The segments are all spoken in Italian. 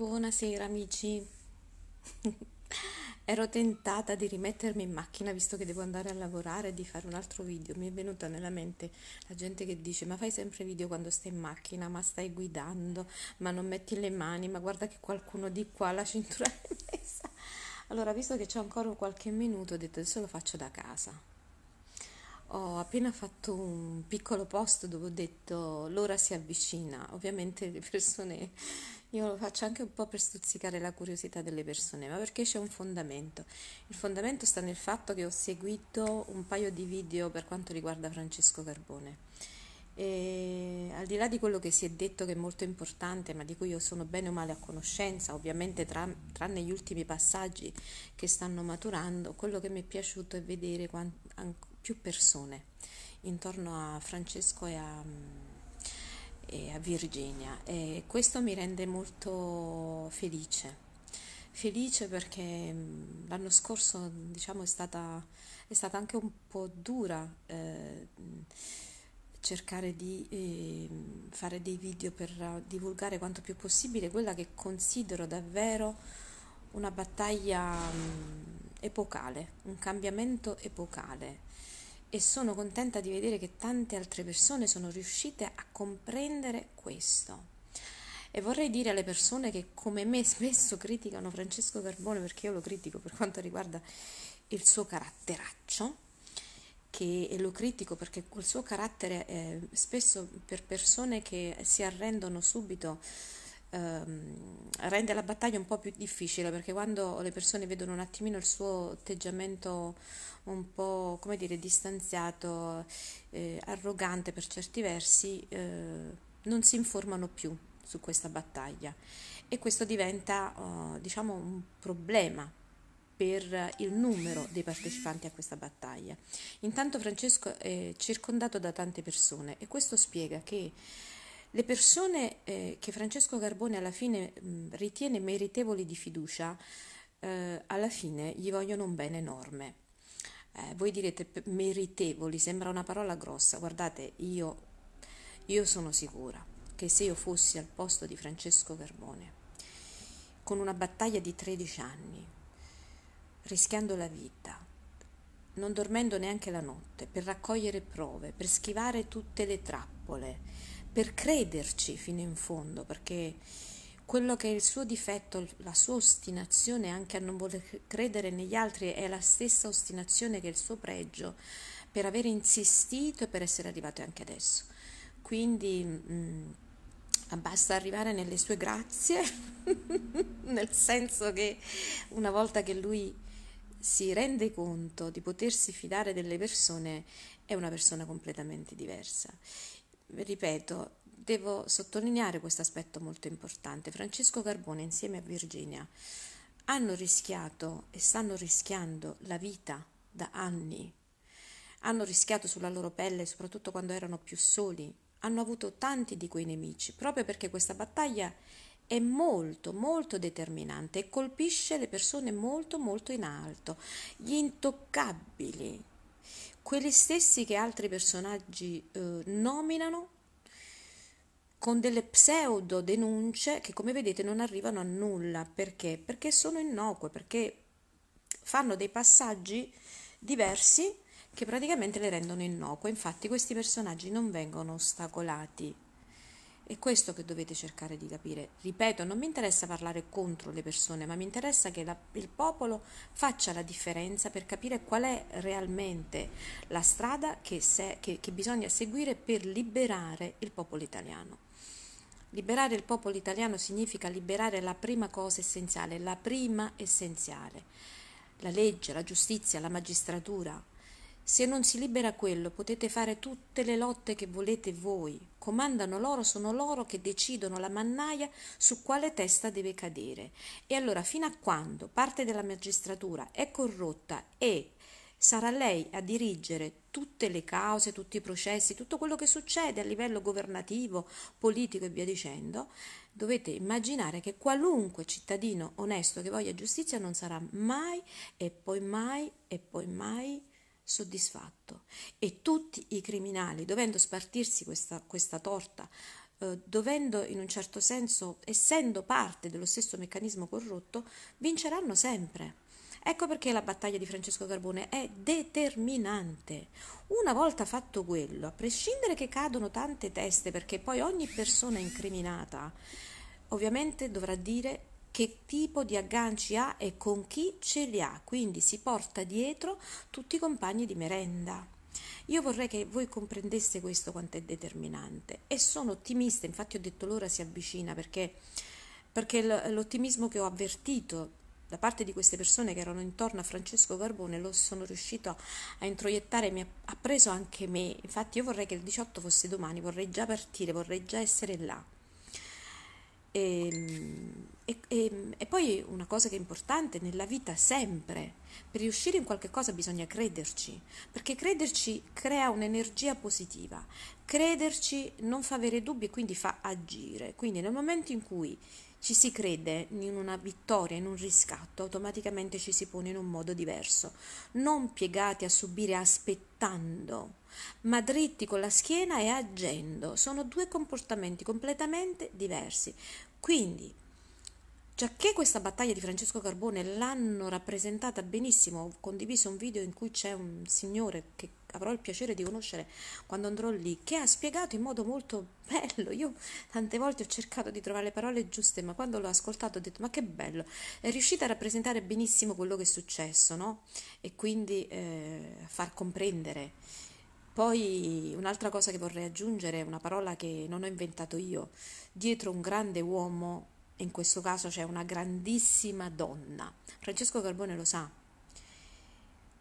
Buonasera amici. Ero tentata di rimettermi in macchina visto che devo andare a lavorare e di fare un altro video. Mi è venuta nella mente la gente che dice: Ma fai sempre video quando stai in macchina, ma stai guidando, ma non metti le mani, ma guarda che qualcuno di qua la cintura è messa. Allora, visto che c'è ancora qualche minuto, ho detto adesso lo faccio da casa. Ho appena fatto un piccolo post dove ho detto l'ora si avvicina. Ovviamente le persone io lo faccio anche un po' per stuzzicare la curiosità delle persone, ma perché c'è un fondamento. Il fondamento sta nel fatto che ho seguito un paio di video per quanto riguarda Francesco Carbone. E al di là di quello che si è detto che è molto importante, ma di cui io sono bene o male a conoscenza, ovviamente tra, tranne gli ultimi passaggi che stanno maturando, quello che mi è piaciuto è vedere quant- an- più persone intorno a Francesco e a mm, e a Virginia e questo mi rende molto felice. Felice perché mm, l'anno scorso diciamo, è, stata, è stata anche un po' dura eh, mm, cercare di eh, fare dei video per divulgare quanto più possibile quella che considero davvero una battaglia mh, mm, epocale, un cambiamento epocale e sono contenta di vedere che tante altre persone sono riuscite a comprendere questo. E vorrei dire alle persone che come me spesso criticano Francesco Carbone, perché io lo critico per quanto riguarda il suo caratteraccio, che lo critico perché quel suo carattere è spesso per persone che si arrendono subito ehm, rende la battaglia un po' più difficile perché quando le persone vedono un attimino il suo atteggiamento un po' come dire distanziato, eh, arrogante per certi versi, eh, non si informano più su questa battaglia e questo diventa eh, diciamo un problema per il numero dei partecipanti a questa battaglia. Intanto Francesco è circondato da tante persone e questo spiega che le persone eh, che Francesco Garbone alla fine mh, mm, ritiene meritevoli di fiducia, eh, alla fine gli vogliono un bene enorme. Eh, voi direte meritevoli, sembra una parola grossa, guardate, io, io sono sicura che se io fossi al posto di Francesco Garbone, con una battaglia di 13 anni, rischiando la vita, non dormendo neanche la notte, per raccogliere prove, per schivare tutte le trappole, per crederci fino in fondo, perché quello che è il suo difetto, la sua ostinazione anche a non voler credere negli altri è la stessa ostinazione che è il suo pregio per aver insistito e per essere arrivato anche adesso. Quindi mh, mm, basta arrivare nelle sue grazie, nel senso che una volta che lui si rende conto di potersi fidare delle persone, è una persona completamente diversa ripeto, devo sottolineare questo aspetto molto importante. Francesco Carbone insieme a Virginia hanno rischiato e stanno rischiando la vita da anni. Hanno rischiato sulla loro pelle, soprattutto quando erano più soli. Hanno avuto tanti di quei nemici, proprio perché questa battaglia è molto molto determinante e colpisce le persone molto molto in alto, gli intoccabili, quelli stessi che altri personaggi eh, nominano con delle pseudo denunce che come vedete non arrivano a nulla perché? Perché sono innocue, perché fanno dei passaggi diversi che praticamente le rendono innocue. Infatti questi personaggi non vengono ostacolati è questo che dovete cercare di capire. Ripeto, non mi interessa parlare contro le persone, ma mi interessa che la, il popolo faccia la differenza per capire qual è realmente la strada che, se, che, che bisogna seguire per liberare il popolo italiano. Liberare il popolo italiano significa liberare la prima cosa essenziale, la prima essenziale. La legge, la giustizia, la magistratura, se non si libera quello, potete fare tutte le lotte che volete voi. Comandano loro, sono loro che decidono la mannaia su quale testa deve cadere. E allora, fino a quando parte della magistratura è corrotta e sarà lei a dirigere tutte le cause, tutti i processi, tutto quello che succede a livello governativo, politico e via dicendo, dovete immaginare che qualunque cittadino onesto che voglia giustizia non sarà mai e poi mai e poi mai soddisfatto e tutti i criminali, dovendo spartirsi questa, questa torta, eh, dovendo in un certo senso, essendo parte dello stesso meccanismo corrotto, vinceranno sempre. Ecco perché la battaglia di Francesco Carbone è determinante. Una volta fatto quello, a prescindere che cadono tante teste, perché poi ogni persona incriminata ovviamente dovrà dire che tipo di agganci ha e con chi ce li ha, quindi si porta dietro tutti i compagni di merenda. Io vorrei che voi comprendeste questo quanto è determinante e sono ottimista, infatti ho detto l'ora si avvicina perché, perché l'ottimismo che ho avvertito da parte di queste persone che erano intorno a Francesco Carbone lo sono riuscito a introiettare, mi ha preso anche me, infatti io vorrei che il 18 fosse domani, vorrei già partire, vorrei già essere là. Ehm... E, e, ehm, e, poi una cosa che è importante nella vita sempre, per riuscire in qualche cosa bisogna crederci, perché crederci crea un'energia positiva, crederci non fa avere dubbi e quindi fa agire. Quindi nel momento in cui ci si crede in una vittoria, in un riscatto, automaticamente ci si pone in un modo diverso, non piegati a subire aspettando, ma dritti con la schiena e agendo. Sono due comportamenti completamente diversi. Quindi Già cioè, che questa battaglia di Francesco Carbone l'hanno rappresentata benissimo, ho condiviso un video in cui c'è un signore che avrò il piacere di conoscere quando andrò lì, che ha spiegato in modo molto bello. Io tante volte ho cercato di trovare le parole giuste, ma quando l'ho ascoltato ho detto ma che bello, è riuscita a rappresentare benissimo quello che è successo, no? E quindi eh, far comprendere. Poi un'altra cosa che vorrei aggiungere, una parola che non ho inventato io, dietro un grande uomo in questo caso c'è una grandissima donna. Francesco Carbone lo sa.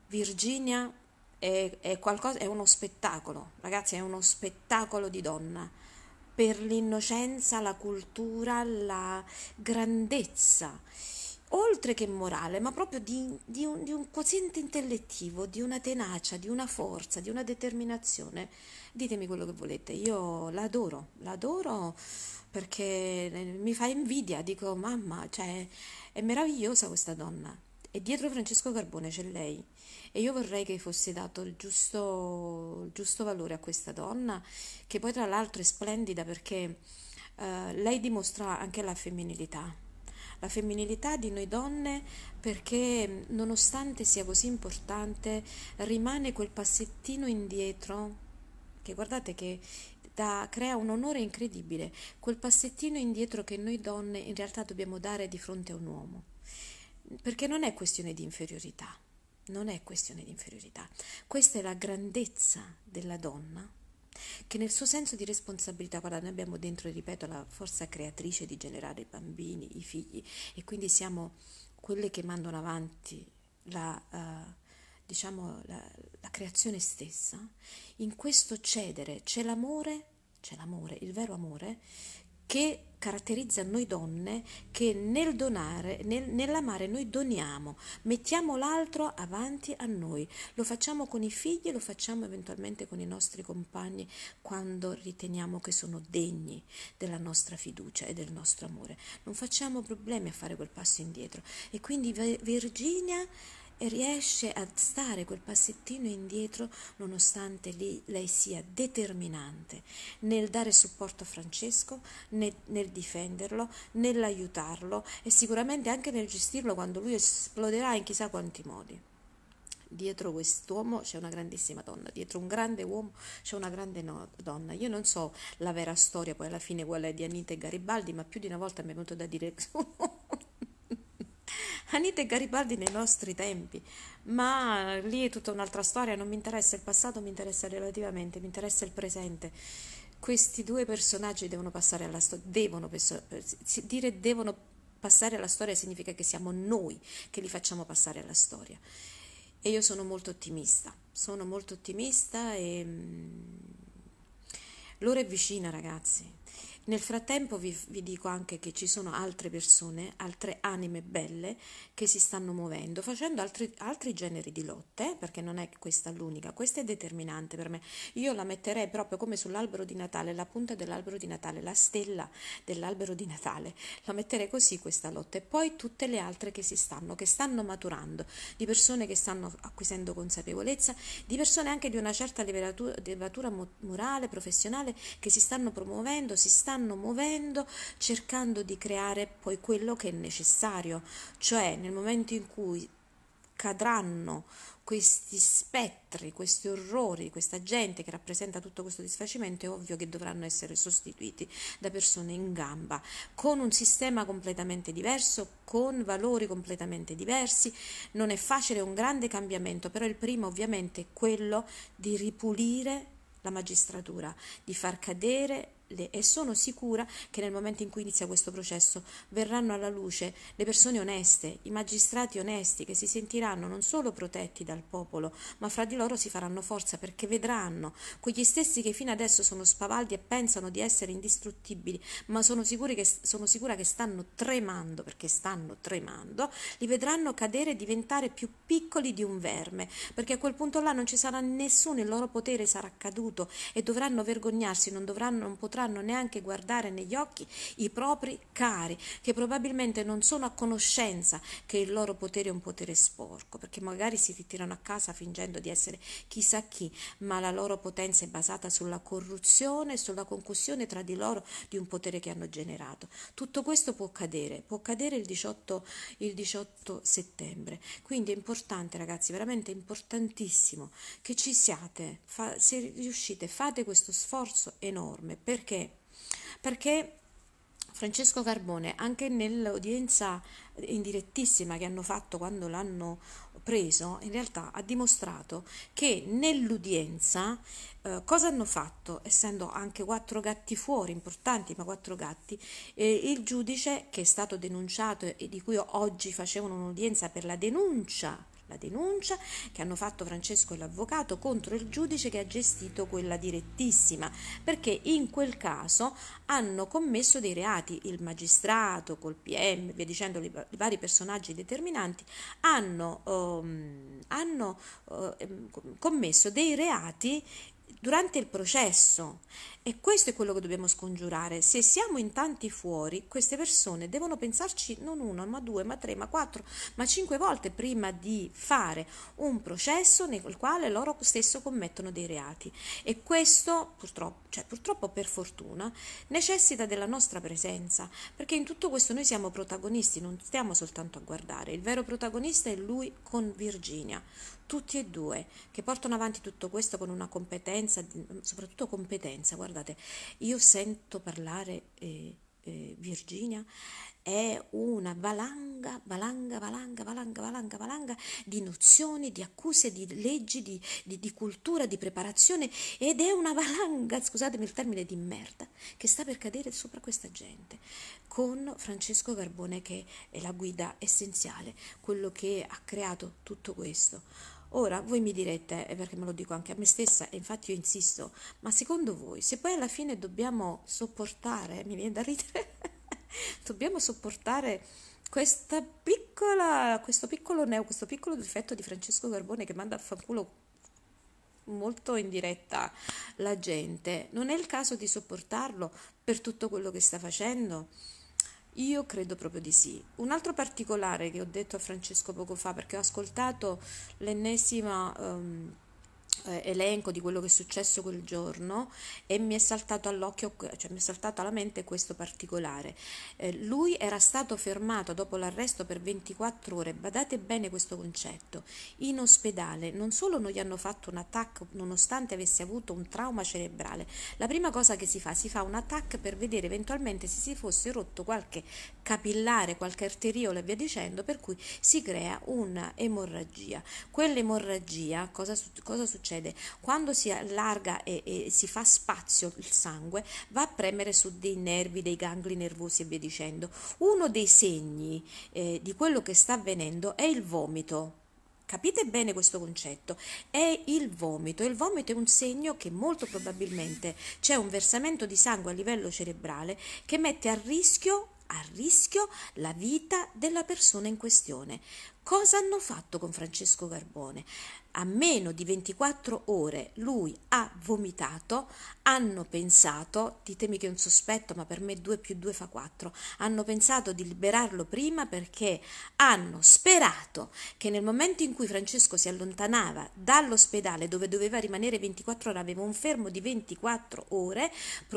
Virginia è, è, qualcosa, è uno spettacolo, ragazzi, è uno spettacolo di donna per l'innocenza, la cultura, la grandezza oltre che morale, ma proprio di, di, un, di, un, quoziente intellettivo, di una tenacia, di una forza, di una determinazione. Ditemi quello che volete, io l'adoro, l'adoro perché eh, mi fa invidia, dico mamma, cioè è meravigliosa questa donna. E dietro Francesco Carbone c'è lei e io vorrei che fosse dato il giusto, il giusto valore a questa donna, che poi tra l'altro è splendida perché eh, lei dimostra anche la femminilità la femminilità di noi donne perché nonostante sia così importante rimane quel passettino indietro che guardate che da, crea un onore incredibile, quel passettino indietro che noi donne in realtà dobbiamo dare di fronte a un uomo, perché non è questione di inferiorità, non è questione di inferiorità, questa è la grandezza della donna che nel suo senso di responsabilità, guarda, noi abbiamo dentro, ripeto, la forza creatrice di generare i bambini, i figli e quindi siamo quelle che mandano avanti la, uh, diciamo, la, la creazione stessa, in questo cedere c'è l'amore, c'è l'amore, il vero amore, che caratterizza noi donne che nel donare, nel, nell'amare noi doniamo, mettiamo l'altro avanti a noi, lo facciamo con i figli, lo facciamo eventualmente con i nostri compagni quando riteniamo che sono degni della nostra fiducia e del nostro amore. Non facciamo problemi a fare quel passo indietro e quindi Virginia e riesce a stare quel passettino indietro nonostante lì lei sia determinante nel dare supporto a Francesco, nel, nel difenderlo, nell'aiutarlo e sicuramente anche nel gestirlo quando lui esploderà in chissà quanti modi dietro quest'uomo c'è una grandissima donna, dietro un grande uomo c'è una grande no- donna. Io non so la vera storia, poi alla fine quella di Anita e Garibaldi, ma più di una volta mi è venuto da dire Anita e Garibaldi nei nostri tempi, ma lì è tutta un'altra storia, non mi interessa il passato, mi interessa relativamente, mi interessa il presente. Questi due personaggi devono passare alla storia, devono, eh, dire devono passare alla storia significa che siamo noi che li facciamo passare alla storia. E io sono molto ottimista, sono molto ottimista e mm, l'ora è vicina ragazzi nel frattempo vi, vi, dico anche che ci sono altre persone, altre anime belle che si stanno muovendo, facendo altri, altri generi di lotte, perché non è questa l'unica, questa è determinante per me. Io la metterei proprio come sull'albero di Natale, la punta dell'albero di Natale, la stella dell'albero di Natale, la metterei così questa lotta e poi tutte le altre che si stanno, che stanno maturando, di persone che stanno acquisendo consapevolezza, di persone anche di una certa levatura morale, professionale, che si stanno promuovendo, si stanno stanno muovendo cercando di creare poi quello che è necessario, cioè nel momento in cui cadranno questi spettri, questi orrori, questa gente che rappresenta tutto questo disfacimento, è ovvio che dovranno essere sostituiti da persone in gamba, con un sistema completamente diverso, con valori completamente diversi. Non è facile, è un grande cambiamento, però il primo ovviamente è quello di ripulire la magistratura, di far cadere e sono sicura che nel momento in cui inizia questo processo verranno alla luce le persone oneste, i magistrati onesti che si sentiranno non solo protetti dal popolo, ma fra di loro si faranno forza perché vedranno quegli stessi che fino adesso sono spavaldi e pensano di essere indistruttibili, ma sono, che, sono sicura che stanno tremando perché stanno tremando, li vedranno cadere e diventare più piccoli di un verme, perché a quel punto là non ci sarà nessuno, il loro potere sarà caduto e dovranno vergognarsi, non dovranno non potranno potranno neanche guardare negli occhi i propri cari, che probabilmente non sono a conoscenza che il loro potere è un potere sporco, perché magari si ritirano a casa fingendo di essere chissà chi, ma la loro potenza è basata sulla corruzione e sulla concussione tra di loro di un potere che hanno generato. Tutto questo può accadere, può accadere il 18, il 18 settembre. Quindi è importante, ragazzi, veramente importantissimo che ci siate. Fa, se riuscite, fate questo sforzo enorme perché perché? Perché Francesco Carbone, anche nell'udienza indirettissima che hanno fatto quando l'hanno preso, in realtà ha dimostrato che nell'udienza eh, cosa hanno fatto, essendo anche quattro gatti fuori, importanti ma quattro gatti, eh, il giudice che è stato denunciato e di cui oggi facevano un'udienza per la denuncia la denuncia che hanno fatto Francesco e l'avvocato contro il giudice che ha gestito quella direttissima, perché in quel caso hanno commesso dei reati. Il magistrato, col PM, via dicendo, i vari personaggi determinanti, hanno, ehm, hanno ehm, commesso dei reati durante il processo. E questo è quello che dobbiamo scongiurare. Se siamo in tanti fuori, queste persone devono pensarci non una, ma due, ma tre, ma quattro, ma cinque volte prima di fare un processo nel quale loro stesso commettono dei reati. E questo, purtroppo, cioè purtroppo per fortuna, necessita della nostra presenza, perché in tutto questo noi siamo protagonisti, non stiamo soltanto a guardare. Il vero protagonista è lui con Virginia tutti e due, che portano avanti tutto questo con una competenza, soprattutto competenza, guardate, io sento parlare eh, eh, Virginia, è una valanga, valanga, valanga, valanga, valanga, valanga di nozioni, di accuse, di leggi, di, di, di cultura, di preparazione ed è una valanga, scusatemi il termine, di merda che sta per cadere sopra questa gente con Francesco Garbone che è la guida essenziale, quello che ha creato tutto questo. Ora voi mi direte, perché me lo dico anche a me stessa, e infatti io insisto, ma secondo voi se poi alla fine dobbiamo sopportare, mi viene da ridere, dobbiamo sopportare questa piccola, questo piccolo neo, questo piccolo difetto di Francesco Carbone che manda a fanculo molto in diretta la gente, non è il caso di sopportarlo per tutto quello che sta facendo? Io credo proprio di sì. Un altro particolare che ho detto a Francesco poco fa, perché ho ascoltato l'ennesima... Um, eh, elenco di quello che è successo quel giorno e mi è saltato all'occhio, cioè mi è saltato alla mente questo particolare. Eh, lui era stato fermato dopo l'arresto per 24 ore, badate bene questo concetto, in ospedale. Non solo non gli hanno fatto un attacco nonostante avesse avuto un trauma cerebrale, la prima cosa che si fa, si fa un attacco per vedere eventualmente se si fosse rotto qualche capillare, qualche arteriola e via dicendo, per cui si crea un'emorragia. Quell'emorragia, cosa, cosa succede? succede? Quando si allarga e, e, si fa spazio il sangue, va a premere su dei nervi, dei gangli nervosi e via dicendo. Uno dei segni eh, di quello che sta avvenendo è il vomito. Capite bene questo concetto? È il vomito. Il vomito è un segno che molto probabilmente c'è un versamento di sangue a livello cerebrale che mette a rischio, a rischio la vita della persona in questione. Cosa hanno fatto con Francesco Garbone? A meno di 24 ore lui ha vomitato, hanno pensato, ditemi che è un sospetto, ma per me 2 più 2 fa 4, hanno pensato di liberarlo prima perché hanno sperato che nel momento in cui Francesco si allontanava dall'ospedale dove doveva rimanere 24 ore, aveva un fermo di 24 ore,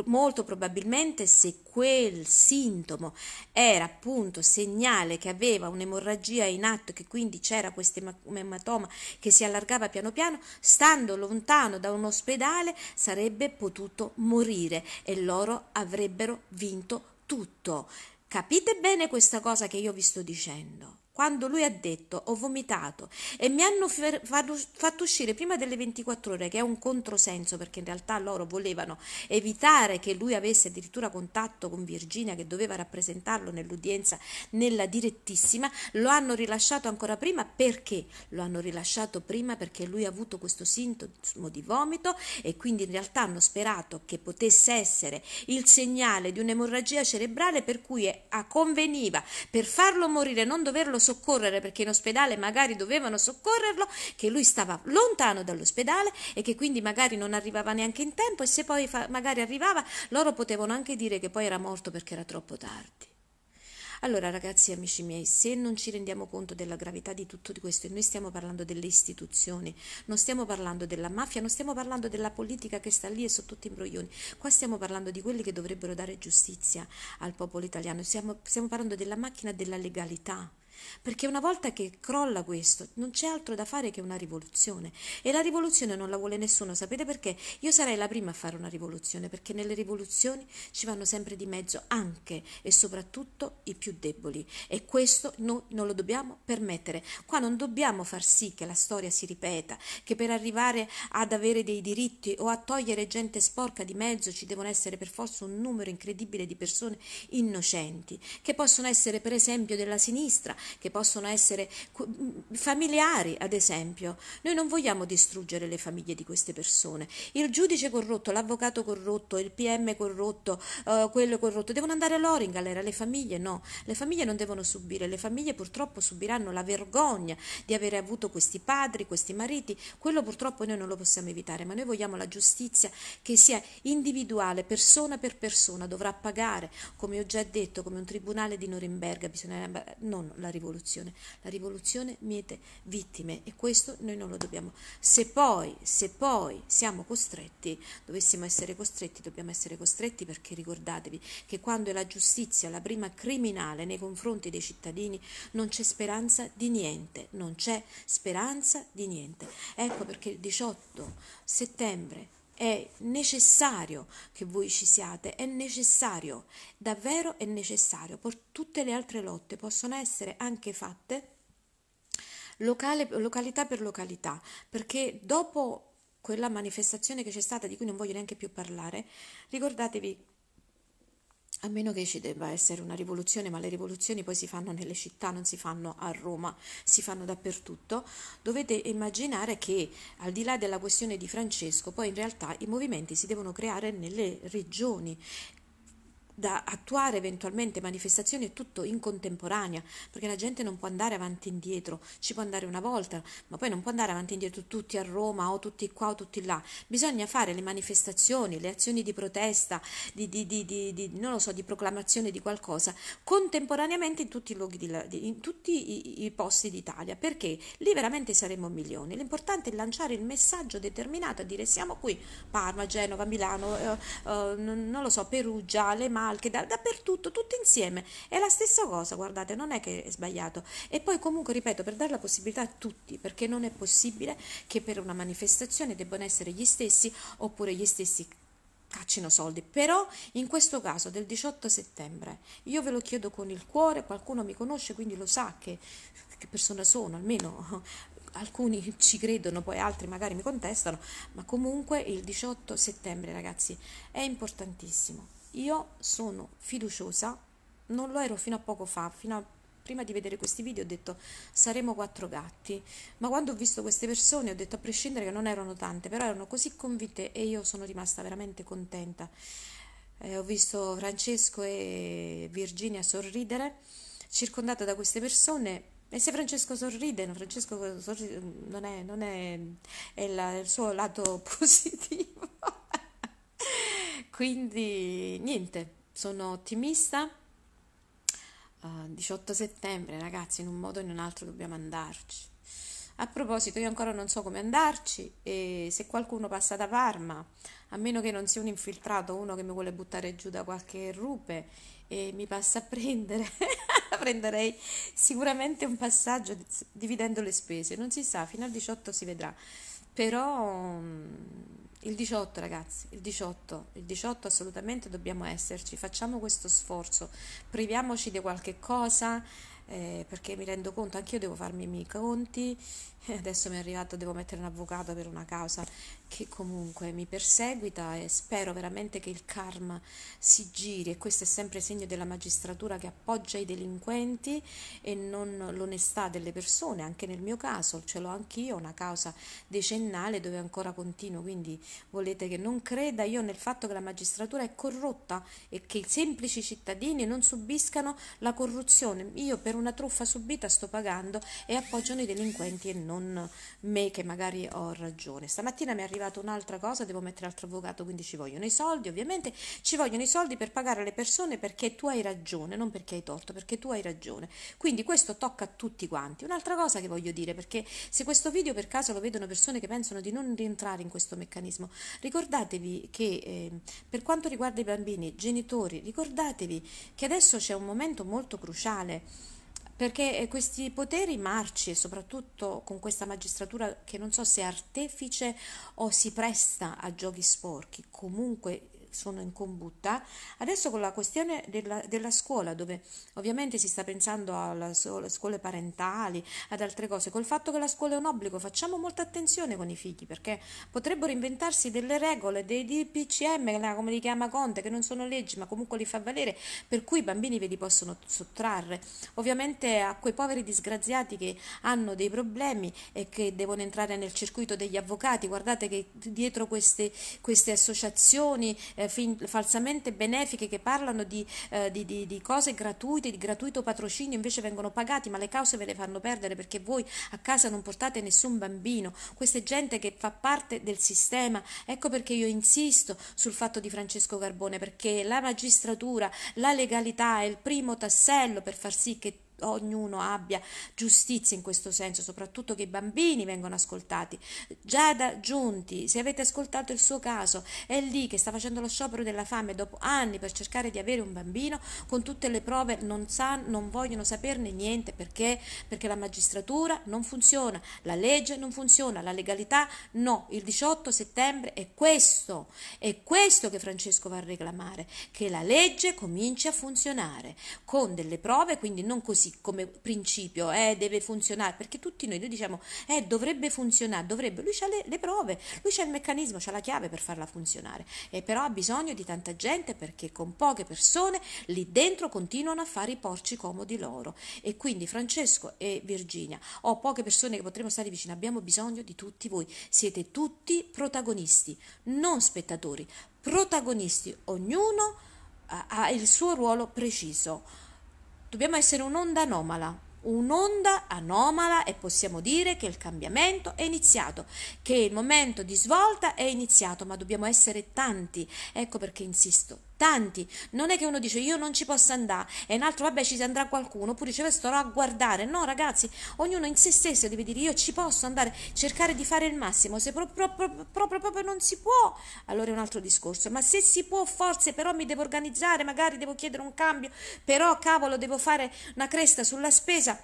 molto probabilmente se quel sintomo era appunto segnale che aveva un'emorragia in atto che quindi c'era questo ematoma che si allargava piano piano, stando lontano da un ospedale sarebbe potuto morire e loro avrebbero vinto tutto. Capite bene questa cosa che io vi sto dicendo quando lui ha detto ho vomitato e mi hanno fer- fatto uscire prima delle 24 ore, che è un controsenso perché in realtà loro volevano evitare che lui avesse addirittura contatto con Virginia che doveva rappresentarlo nell'udienza nella direttissima, lo hanno rilasciato ancora prima perché lo hanno rilasciato prima perché lui ha avuto questo sintomo di vomito e quindi in realtà hanno sperato che potesse essere il segnale di un'emorragia cerebrale per cui eh, conveniva per farlo morire non doverlo sopravvivere soccorrere perché in ospedale magari dovevano soccorrerlo, che lui stava lontano dall'ospedale e che quindi magari non arrivava neanche in tempo e se poi fa- magari arrivava loro potevano anche dire che poi era morto perché era troppo tardi. Allora ragazzi e amici miei, se non ci rendiamo conto della gravità di tutto questo, e noi stiamo parlando delle istituzioni, non stiamo parlando della mafia, non stiamo parlando della politica che sta lì e sono tutti imbroglioni, qua stiamo parlando di quelli che dovrebbero dare giustizia al popolo italiano, stiamo, stiamo parlando della macchina della legalità perché una volta che crolla questo, non c'è altro da fare che una rivoluzione. E la rivoluzione non la vuole nessuno, sapete perché? Io sarei la prima a fare una rivoluzione, perché nelle rivoluzioni ci vanno sempre di mezzo anche e soprattutto i più deboli. E questo noi non lo dobbiamo permettere. Qua non dobbiamo far sì che la storia si ripeta, che per arrivare ad avere dei diritti o a togliere gente sporca di mezzo ci devono essere per forza un numero incredibile di persone innocenti, che possono essere per esempio della sinistra, che possono essere familiari, ad esempio. Noi non vogliamo distruggere le famiglie di queste persone. Il giudice corrotto, l'avvocato corrotto, il PM corrotto, eh, quello corrotto, devono andare loro in galera, le famiglie no. Le famiglie non devono subire, le famiglie purtroppo subiranno la vergogna di avere avuto questi padri, questi mariti. Quello purtroppo noi non lo possiamo evitare, ma noi vogliamo la giustizia che sia individuale, persona per persona, dovrà pagare, come ho già detto, come un tribunale di Norimberga, bisogna... non la rivoluzione rivoluzione. La rivoluzione miete vittime e questo noi non lo dobbiamo. Se poi, se poi siamo costretti, dovessimo essere costretti, dobbiamo essere costretti perché ricordatevi che quando è la giustizia la prima criminale nei confronti dei cittadini non c'è speranza di niente, non c'è speranza di niente. Ecco perché il 18 settembre è necessario che voi ci siate, è necessario, davvero è necessario. Per tutte le altre lotte possono essere anche fatte locale, località per località, perché dopo quella manifestazione che c'è stata, di cui non voglio neanche più parlare, ricordatevi a meno che ci debba essere una rivoluzione, ma le rivoluzioni poi si fanno nelle città, non si fanno a Roma, si fanno dappertutto, dovete immaginare che al di là della questione di Francesco, poi in realtà i movimenti si devono creare nelle regioni, da attuare eventualmente manifestazioni e tutto in contemporanea, perché la gente non può andare avanti e indietro, ci può andare una volta, ma poi non può andare avanti e indietro tutti a Roma o tutti qua o tutti là. Bisogna fare le manifestazioni, le azioni di protesta, di, di, di, di non lo so, di proclamazione di qualcosa contemporaneamente in tutti i luoghi in tutti i, i posti d'Italia, perché lì veramente saremmo milioni. L'importante è lanciare il messaggio determinato a dire siamo qui, Parma, Genova, Milano, eh, eh, non, non lo so, Perugia, Le Mare calche, da, dappertutto, tutti insieme. È la stessa cosa, guardate, non è che è sbagliato. E poi comunque, ripeto, per dare la possibilità a tutti, perché non è possibile che per una manifestazione debbano essere gli stessi oppure gli stessi caccino soldi, però in questo caso del 18 settembre io ve lo chiedo con il cuore, qualcuno mi conosce quindi lo sa che, che persona sono, almeno alcuni ci credono, poi altri magari mi contestano, ma comunque il 18 settembre ragazzi è importantissimo. Io sono fiduciosa, non lo ero fino a poco fa, fino a prima di vedere questi video ho detto saremo quattro gatti, ma quando ho visto queste persone ho detto a prescindere che non erano tante, però erano così convinte e io sono rimasta veramente contenta. Eh, ho visto Francesco e Virginia sorridere, circondata da queste persone. E se Francesco sorride, no, Francesco sorride, non è, non è, è la, il suo lato positivo. Quindi niente, sono ottimista. Uh, ah, 18 settembre, ragazzi, in un modo o in un altro dobbiamo andarci. A proposito, io ancora non so come andarci e se qualcuno passa da Parma, a meno che non sia un infiltrato, uno che mi vuole buttare giù da qualche rupe e mi passa a prendere, prenderei sicuramente un passaggio dividendo le spese. Non si sa, fino al 18 si vedrà. Però mm, il 18 ragazzi, il 18, il 18 assolutamente dobbiamo esserci, facciamo questo sforzo, priviamoci di qualche cosa eh, perché mi rendo conto, io devo farmi i miei conti, adesso mi è arrivato, devo mettere un avvocato per una causa, che comunque mi perseguita e spero veramente che il karma si giri e questo è sempre segno della magistratura che appoggia i delinquenti e non l'onestà delle persone, anche nel mio caso, ce l'ho anch'io, una causa decennale dove ancora continuo, quindi volete che non creda io nel fatto che la magistratura è corrotta e che i semplici cittadini non subiscano la corruzione. Io per una truffa subita sto pagando e appoggiano i delinquenti e non me che magari ho ragione. Stamattina mi è arrivato arrivata un'altra cosa, devo mettere altro avvocato, quindi ci vogliono i soldi, ovviamente ci vogliono i soldi per pagare le persone perché tu hai ragione, non perché hai torto, perché tu hai ragione. Quindi questo tocca a tutti quanti. Un'altra cosa che voglio dire, perché se questo video per caso lo vedono persone che pensano di non rientrare in questo meccanismo, ricordatevi che eh, per quanto riguarda i bambini, genitori, ricordatevi che adesso c'è un momento molto cruciale perché eh, questi poteri marci e soprattutto con questa magistratura che non so se è artefice o si presta a giochi sporchi, comunque sono in combutta. Adesso con la questione della, della scuola, dove ovviamente si sta pensando alle scuole parentali, ad altre cose, col fatto che la scuola è un obbligo, facciamo molta attenzione con i figli perché potrebbero inventarsi delle regole, dei DPCM, come li chiama Conte, che non sono leggi ma comunque li fa valere, per cui i bambini ve li possono sottrarre. Ovviamente a quei poveri disgraziati che hanno dei problemi e che devono entrare nel circuito degli avvocati, guardate che dietro queste, queste associazioni eh, fin, falsamente benefiche che parlano di, eh, di, di, di, cose gratuite, di gratuito patrocinio, invece vengono pagati, ma le cause ve le fanno perdere perché voi a casa non portate nessun bambino. Questa è gente che fa parte del sistema. Ecco perché io insisto sul fatto di Francesco Carbone, perché la magistratura, la legalità è il primo tassello per far sì che ognuno abbia giustizia in questo senso, soprattutto che i bambini vengano ascoltati. Già da Giunti, se avete ascoltato il suo caso, è lì che sta facendo lo sciopero della fame dopo anni per cercare di avere un bambino, con tutte le prove non, sa, non vogliono saperne niente perché? Perché la magistratura non funziona, la legge non funziona, la legalità no. Il 18 settembre è questo, è questo che Francesco va a reclamare, che la legge cominci a funzionare con delle prove, quindi non così come principio, eh, deve funzionare, perché tutti noi, noi diciamo, eh, dovrebbe funzionare, dovrebbe, lui ha le, le, prove, lui ha il meccanismo, ha la chiave per farla funzionare, e però ha bisogno di tanta gente perché con poche persone lì dentro continuano a fare i porci comodi loro. E quindi Francesco e Virginia, o poche persone che potremmo stare vicino, abbiamo bisogno di tutti voi, siete tutti protagonisti, non spettatori, protagonisti, ognuno ha il suo ruolo preciso. Dobbiamo essere un'onda anomala, un'onda anomala e possiamo dire che il cambiamento è iniziato, che il momento di svolta è iniziato, ma dobbiamo essere tanti. Ecco perché insisto, tanti. Non è che uno dice io non ci posso andare e un altro vabbè ci si andrà qualcuno, oppure dice starò a guardare. No ragazzi, ognuno in se stesso deve dire io ci posso andare, cercare di fare il massimo. Se proprio, proprio, proprio, proprio non si può, allora è un altro discorso. Ma se si può forse però mi devo organizzare, magari devo chiedere un cambio, però cavolo devo fare una cresta sulla spesa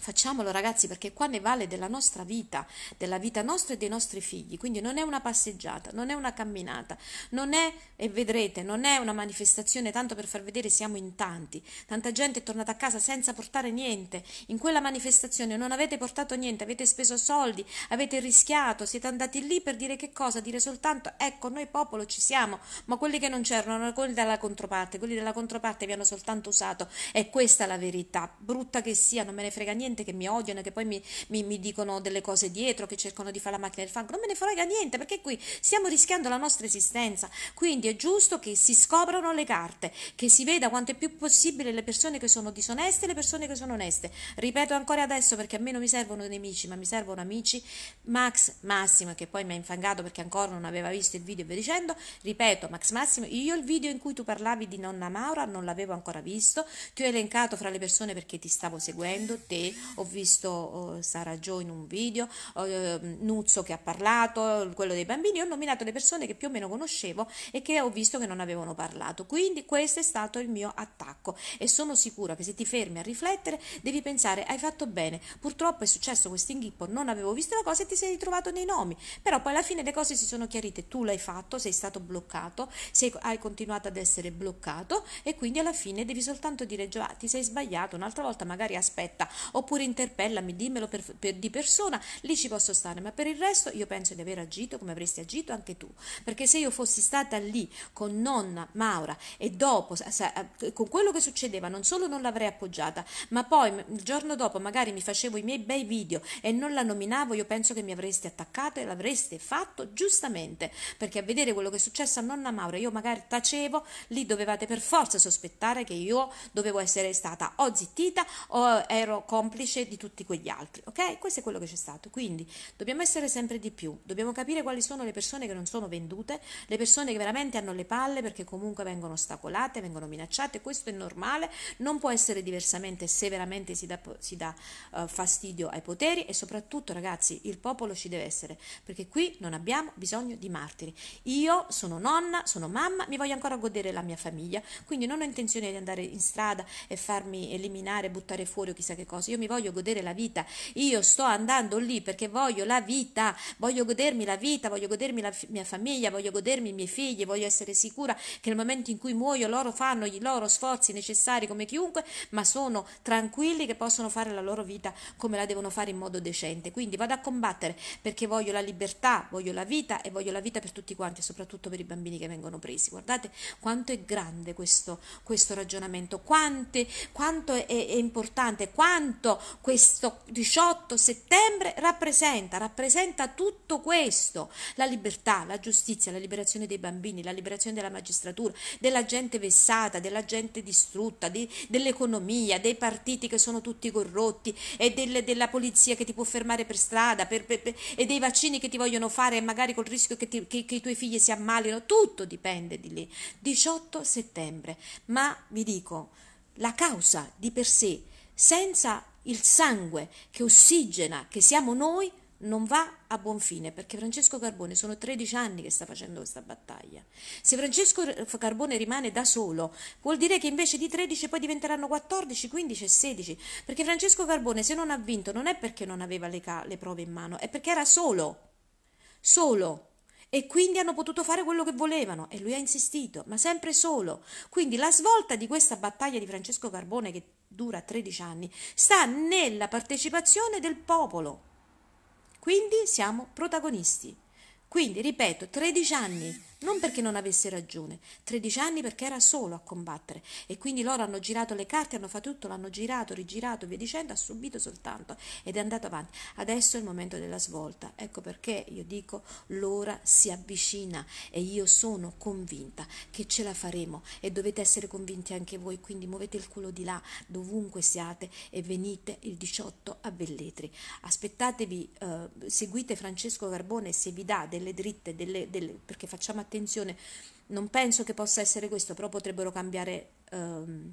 Facciamolo ragazzi perché qua ne vale della nostra vita, della vita nostra e dei nostri figli, quindi non è una passeggiata, non è una camminata, non è, e vedrete, non è una manifestazione tanto per far vedere siamo in tanti, tanta gente è tornata a casa senza portare niente, in quella manifestazione non avete portato niente, avete speso soldi, avete rischiato, siete andati lì per dire che cosa, dire soltanto ecco noi popolo ci siamo, ma quelli che non c'erano quelli della controparte, quelli della controparte vi hanno soltanto usato, è questa la verità, brutta che sia, non me ne frega niente niente che mi odiano, che poi mi, mi, mi dicono delle cose dietro, che cercano di fare la macchina del fango, non me ne frega niente perché qui stiamo rischiando la nostra esistenza. Quindi è giusto che si scoprano le carte, che si veda quanto è più possibile le persone che sono disoneste e le persone che sono oneste. Ripeto ancora adesso perché a me non mi servono nemici, ma mi servono amici. Max Massimo, che poi mi ha infangato perché ancora non aveva visto il video e vi dicendo, ripeto Max Massimo, io il video in cui tu parlavi di nonna Maura non l'avevo ancora visto, ti ho elencato fra le persone perché ti stavo seguendo, te, ho visto oh, Sara Joe in un video, oh, ehm, Nuzzo che ha parlato, quello dei bambini, ho nominato le persone che più o meno conoscevo e che ho visto che non avevano parlato. Quindi questo è stato il mio attacco e sono sicura che se ti fermi a riflettere devi pensare hai fatto bene, purtroppo è successo questo inghippo, non avevo visto la cosa e ti sei ritrovato nei nomi, però poi alla fine le cose si sono chiarite, tu l'hai fatto, sei stato bloccato, sei, hai continuato ad essere bloccato e quindi alla fine devi soltanto dire già ti sei sbagliato, un'altra volta magari aspetta, o oppure interpellami, dimmelo per, per, di persona, lì ci posso stare, ma per il resto io penso di aver agito come avresti agito anche tu, perché se io fossi stata lì con nonna Maura e dopo, sa, eh, con quello che succedeva, non solo non l'avrei appoggiata, ma poi il giorno dopo magari mi facevo i miei bei video e non la nominavo, io penso che mi avresti attaccato e l'avreste fatto giustamente, perché a vedere quello che è successo a nonna Maura, io magari tacevo, lì dovevate per forza sospettare che io dovevo essere stata o zittita o ero complice complice di tutti quegli altri, ok? Questo è quello che c'è stato. Quindi dobbiamo essere sempre di più, dobbiamo capire quali sono le persone che non sono vendute, le persone che veramente hanno le palle perché comunque vengono ostacolate, vengono minacciate, questo è normale, non può essere diversamente se veramente si dà, si dà uh, fastidio ai poteri e soprattutto ragazzi il popolo ci deve essere perché qui non abbiamo bisogno di martiri. Io sono nonna, sono mamma, mi voglio ancora godere la mia famiglia, quindi non ho intenzione di andare in strada e farmi eliminare, buttare fuori o chissà che cosa. Io mi mi voglio godere la vita, io sto andando lì perché voglio la vita, voglio godermi la vita, voglio godermi la f- mia famiglia, voglio godermi i miei figli, voglio essere sicura che nel momento in cui muoio loro fanno i loro sforzi necessari come chiunque, ma sono tranquilli che possono fare la loro vita come la devono fare in modo decente. Quindi vado a combattere perché voglio la libertà, voglio la vita e voglio la vita per tutti quanti, soprattutto per i bambini che vengono presi. Guardate quanto è grande questo, questo ragionamento, quante, quanto è, è importante, quanto questo, 18 settembre rappresenta, rappresenta tutto questo, la libertà, la giustizia, la liberazione dei bambini, la liberazione della magistratura, della gente vessata, della gente distrutta, di, dell'economia, dei partiti che sono tutti corrotti e delle, della polizia che ti può fermare per strada per, per, per, e dei vaccini che ti vogliono fare e magari col rischio che, ti, che, che i tuoi figli si ammalino, tutto dipende di lì. 18 settembre, ma vi dico, la causa di per sé, senza il sangue che ossigena, che siamo noi, non va a buon fine perché Francesco Carbone sono 13 anni che sta facendo questa battaglia. Se Francesco Carbone rimane da solo, vuol dire che invece di 13 poi diventeranno 14, 15 e 16, perché Francesco Carbone se non ha vinto non è perché non aveva le, ca- le prove in mano, è perché era solo, solo e quindi hanno potuto fare quello che volevano e lui ha insistito, ma sempre solo. Quindi la svolta di questa battaglia di Francesco Carbone che dura 13 anni sta nella partecipazione del popolo. Quindi siamo protagonisti. Quindi, ripeto, 13 anni non perché non avesse ragione, 13 anni perché era solo a combattere e quindi loro hanno girato le carte, hanno fatto tutto, l'hanno girato, rigirato, via dicendo, ha subito soltanto ed è andato avanti. Adesso è il momento della svolta, ecco perché io dico l'ora si avvicina e io sono convinta che ce la faremo e dovete essere convinti anche voi, quindi muovete il culo di là dovunque siate e venite il 18 a Velletri. Aspettatevi, eh, seguite Francesco Garbone se vi dà delle dritte, delle, delle, perché facciamo attenzione attenzione, non penso che possa essere questo, però potrebbero cambiare ehm,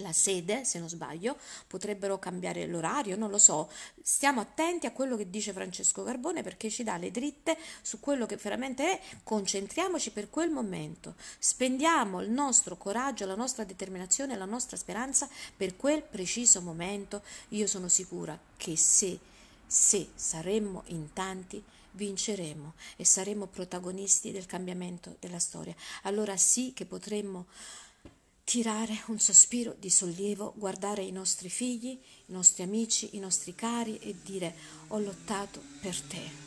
la sede, se non sbaglio, potrebbero cambiare l'orario, non lo so. Stiamo attenti a quello che dice Francesco Carbone perché ci dà le dritte su quello che veramente è. Concentriamoci per quel momento. Spendiamo il nostro coraggio, la nostra determinazione, la nostra speranza per quel preciso momento. Io sono sicura che se, se saremmo in tanti, vinceremo e saremo protagonisti del cambiamento della storia. Allora sì che potremmo tirare un sospiro di sollievo, guardare i nostri figli, i nostri amici, i nostri cari e dire ho lottato per te.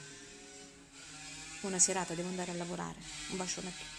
Buona serata, devo andare a lavorare. Un bacione a tutti.